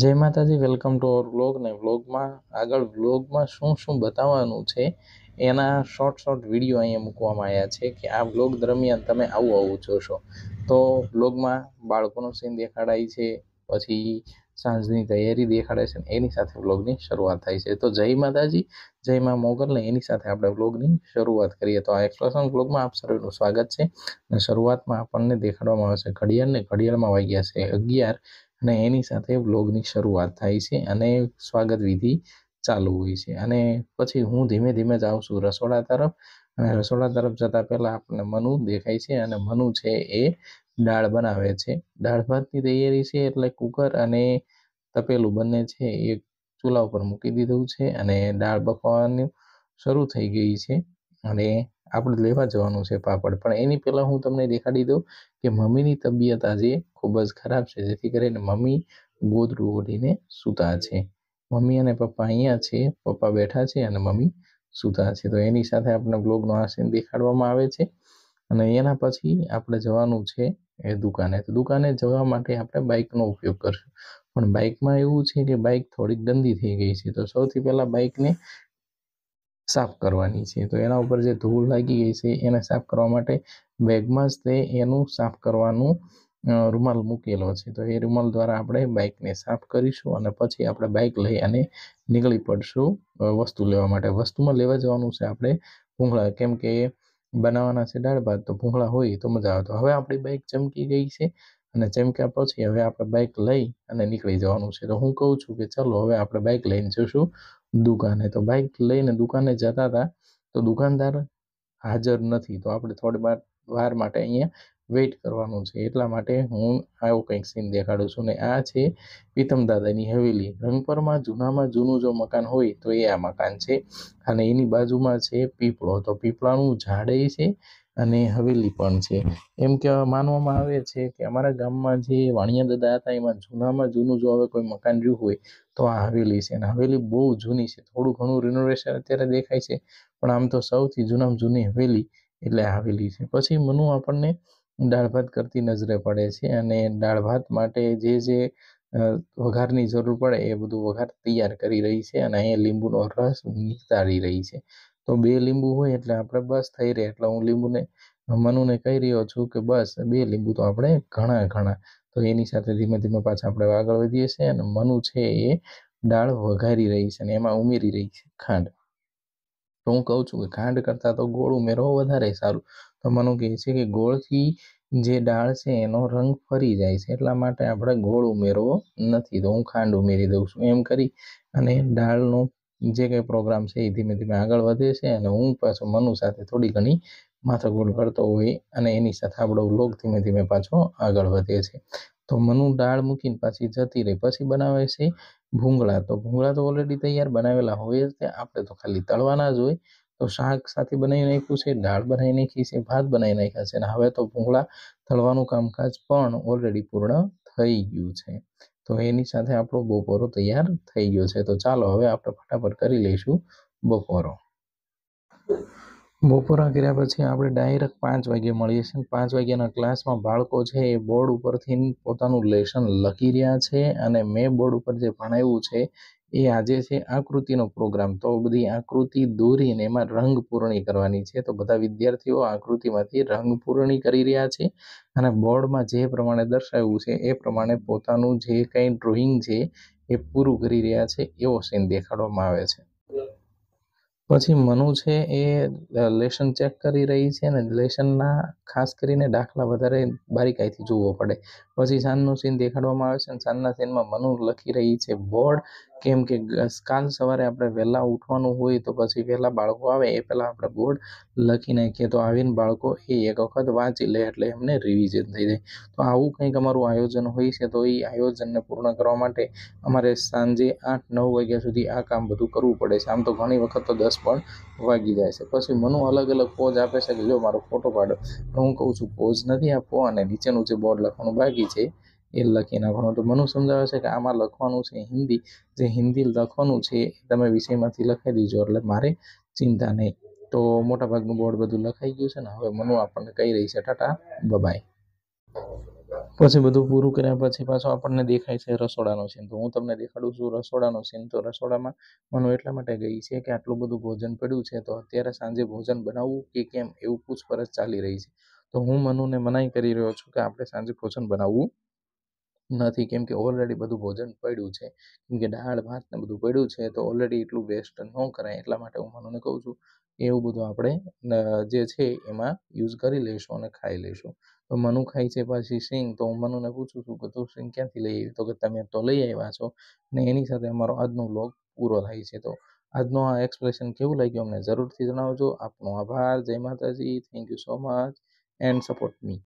જય માતાજી welcome to our vlog ને વ્લોગમાં આગળ વ્લોગમાં શું શું બતાવવાનું છે એના શોર્ટ શોર્ટ વિડીયો અહીંયા મૂકવામાં આવ્યા છે કે આ વ્લોગ દરમિયાન તમે આવું આવું જોશો તો વ્લોગમાં બાળકોનો સીન દેખાડાય છે પછી સાંજની તૈયારી દેખાડે છે એની સાથે વ્લોગની શરૂઆત થાય છે તો જય માતાજી જય મા મોગલ એની સાથે આપણે વ્લોગની શરૂઆત કરીએ તો આ એક્સપ્રેશન વ્લોગમાં આપ સર્વેનું સ્વાગત છે અને શરૂઆતમાં આપણને દેખાડવામાં આવે છે ઘડિયાળને ઘડિયાળમાં વાગ્યા છે અગિયાર અને એની સાથે વ્લોગની શરૂઆત થાય છે અને સ્વાગત વિધિ ચાલુ હોય છે અને પછી હું ધીમે ધીમે જ આવું છું રસોડા તરફ અને રસોડા તરફ જતા પહેલાં આપણને મનુ દેખાય છે અને મનુ છે એ દાળ બનાવે છે દાળ ભાતની તૈયારી છે એટલે કુકર અને તપેલું બંને છે એ ચૂલા ઉપર મૂકી દીધું છે અને દાળ બફાવાનું શરૂ થઈ ગઈ છે અને આપણે લેવા જવાનું છે પાપડ પણ એની પહેલાં હું તમને દેખાડી દઉં કે મમ્મીની તબિયત આજે ખૂબ જ ખરાબ છે જેથી કરીને મમ્મી ગોદડું ઓઢીને સૂતા છે મમ્મી અને પપ્પા અહીંયા છે પપ્પા બેઠા છે અને મમ્મી સૂતા છે તો એની સાથે આપણે બ્લોગનો આ સીન દેખાડવામાં આવે છે અને એના પછી આપણે જવાનું છે એ દુકાને તો દુકાને જવા માટે આપણે બાઇકનો ઉપયોગ કરશું પણ બાઇકમાં એવું છે કે બાઇક થોડીક ગંદી થઈ ગઈ છે તો સૌથી પહેલાં બાઇકને સાફ કરવાની છે તો એના ઉપર જે ધૂળ લાગી ગઈ છે એને સાફ કરવા માટે બેગમાં જ તે એનું સાફ કરવાનું રૂમાલ મૂકેલો છે તો એ રૂમાલ દ્વારા આપણે બાઇકને સાફ કરીશું અને પછી આપણે બાઇક લઈ અને નીકળી પડશું વસ્તુ લેવા માટે વસ્તુમાં લેવા જવાનું છે આપણે ભૂંગળા કેમ કે બનાવવાના છે દાળ ભાત તો ભૂંગળા હોય તો મજા આવે તો હવે આપણી બાઇક ચમકી ગઈ છે અને ચમક્યા પછી હવે આપણે બાઇક લઈ અને નીકળી જવાનું છે તો હું કહું છું કે ચલો હવે આપણે બાઇક લઈને જઈશું દુકાને તો બાઇક લઈને દુકાને જતા હતા તો દુકાનદાર હાજર નથી તો આપણે થોડી વાર માટે અહીંયા વેઇટ કરવાનું છે એટલા માટે હું આવો કંઈક સીન દેખાડું છું ને આ છે પીતમ દાદાની હવેલી રંગપરમાં જૂનામાં જૂનું જો મકાન હોય તો એ આ મકાન છે અને એની બાજુમાં છે પીપળો તો પીપળાનું ઝાડે છે અને હવેલી પણ છે એમ કે માનવામાં આવે છે કે અમારા ગામમાં જે વાણિયા દાદા હતા એમાં જૂનામાં જૂનું જો હવે કોઈ મકાન રહ્યું હોય તો આ હવેલી છે અને હવેલી બહુ જૂની છે થોડું ઘણું રિનોવેશન અત્યારે દેખાય છે પણ આમ તો સૌથી જૂનામાં જૂની હવેલી એટલે હવેલી છે પછી મનુ આપણને દાળ ભાત કરતી નજરે પડે છે અને દાળ ભાત માટે જે જે વઘારની જરૂર પડે એ બધું વઘાર તૈયાર કરી રહી છે અને અહીંયા લીંબુનો રસ નિતારી રહી છે તો બે લીંબુ હોય એટલે આપણે બસ થઈ રહે એટલે હું લીંબુને મનુને કહી રહ્યો છું કે બસ બે લીંબુ તો આપણે ઘણા ઘણા તો એની સાથે ધીમે ધીમે પાછા આપણે આગળ વધીએ છીએ અને મનુ છે એ દાળ વઘારી રહી છે અને એમાં ઉમેરી રહી છે ખાંડ તો હું કહું છું કે ખાંડ કરતાં તો ગોળ ઉમેરવો વધારે સારું તો મને કહે છે કે ગોળથી જે ડાળ છે એનો રંગ ફરી જાય છે એટલા માટે આપણે ગોળ ઉમેરવો નથી તો હું ખાંડ ઉમેરી દઉં છું એમ કરી અને ડાળનો જે કંઈ પ્રોગ્રામ છે એ ધીમે ધીમે આગળ વધે છે અને હું પાછો મનુ સાથે થોડી ઘણી માથાકૂટ કરતો હોય અને એની સાથે આપણો વ્લોગ ધીમે ધીમે પાછો આગળ વધે છે તો મનુ દાળ મૂકીને પાછી જતી રહી પછી બનાવે છે ભૂંગળા તો ભૂંગળા તો ઓલરેડી તૈયાર બનાવેલા હોય જ તે આપણે તો ખાલી તળવાના જ હોય તો શાક સાથે બનાવી નાખ્યું છે દાળ બનાવી નાખી છે ભાત બનાવી નાખ્યા છે અને હવે તો ભૂંગળા તળવાનું કામકાજ પણ ઓલરેડી પૂર્ણ થઈ ગયું છે તો એની સાથે આપણો બપોરો તૈયાર થઈ ગયો છે તો ચાલો હવે આપણે ફટાફટ કરી લઈશું બપોરો બપોરા કર્યા પછી આપણે ડાયરેક્ટ પાંચ વાગે મળીએ છીએ પાંચ વાગ્યાના ક્લાસમાં બાળકો છે એ બોર્ડ ઉપરથી પોતાનું લેસન લખી રહ્યા છે અને મેં બોર્ડ ઉપર જે ભણાવ્યું છે એ આજે છે આકૃતિનો પ્રોગ્રામ તો બધી આકૃતિ દોરીને એમાં રંગ પૂરણી કરવાની છે તો બધા વિદ્યાર્થીઓ આકૃતિમાંથી રંગ પૂરણી કરી રહ્યા છે અને બોર્ડમાં જે પ્રમાણે દર્શાવ્યું છે એ પ્રમાણે પોતાનું જે કંઈ ડ્રોઈંગ છે એ પૂરું કરી રહ્યા છે એવો સીન દેખાડવામાં આવે છે પછી મનુ છે એ લેશન ચેક કરી રહી છે અને લેશનના ખાસ કરીને દાખલા વધારે બારીકાઈથી જોવો પડે પછી સાંજનું સીન દેખાડવામાં આવે છે અને સાંજના સીનમાં મનુ લખી રહી છે બોર્ડ કેમ કે કાલ સવારે આપણે વહેલા ઉઠવાનું હોય તો પછી વહેલા બાળકો આવે એ પહેલાં આપણે બોર્ડ લખી નાખીએ તો આવીને બાળકો એ એક વખત વાંચી લે એટલે એમને રિવિઝન થઈ જાય તો આવું કંઈક અમારું આયોજન હોય છે તો એ આયોજનને પૂર્ણ કરવા માટે અમારે સાંજે આઠ નવ વાગ્યા સુધી આ કામ બધું કરવું પડે છે આમ તો ઘણી વખત તો દસ પણ વાગી જાય છે પછી મનુ અલગ અલગ પોઝ આપે છે કે જો મારો ફોટો પાડો હું કહું છું પોઝ નથી આપવો અને નીચેનું જે બોર્ડ લખવાનું બાકી છે એ લખી નાખવાનું તો મનુ સમજાવે છે કે આમાં લખવાનું છે હિન્દી જે હિન્દી લખવાનું છે તમે વિષયમાંથી લખાઈ દીજો એટલે મારે ચિંતા નહીં તો મોટાભાગનું બોર્ડ બધું લખાઈ ગયું છે ને હવે મનુ આપણને કહી રહી છે ટાટા બબાય પછી બધું પૂરું કર્યા પછી પાછો આપણને દેખાય છે રસોડાનો સીન તો હું તમને દેખાડું છું રસોડાનો સીન તો રસોડામાં મનુ એટલા માટે ગઈ છે કે આટલું બધું ભોજન પડ્યું છે તો અત્યારે સાંજે ભોજન બનાવવું કે કેમ એવું પૂછપરછ ચાલી રહી છે તો હું મનુને મનાઈ કરી રહ્યો છું કે આપણે સાંજે ભોજન બનાવવું નથી કેમ કે ઓલરેડી બધું ભોજન પડ્યું છે કેમ કે દાળ ભાત ને બધું પડ્યું છે તો ઓલરેડી એટલું વેસ્ટ ન કરાય એટલા માટે હું મનુને કહું છું એવું બધું આપણે જે છે એમાં યુઝ કરી લઈશું અને ખાઈ લઈશું તો મનુ ખાય છે પાછી સિંગ તો હું મનુને પૂછું છું કે તું સિંગ ક્યાંથી લઈ આવી તો કે તમે તો લઈ આવ્યા છો ને એની સાથે અમારો આજનો વ્લોગ પૂરો થાય છે તો આજનો આ એક્સપ્રેશન કેવું લાગ્યું અમને જરૂરથી જણાવજો આપનો આભાર જય માતાજી thank you so much and support me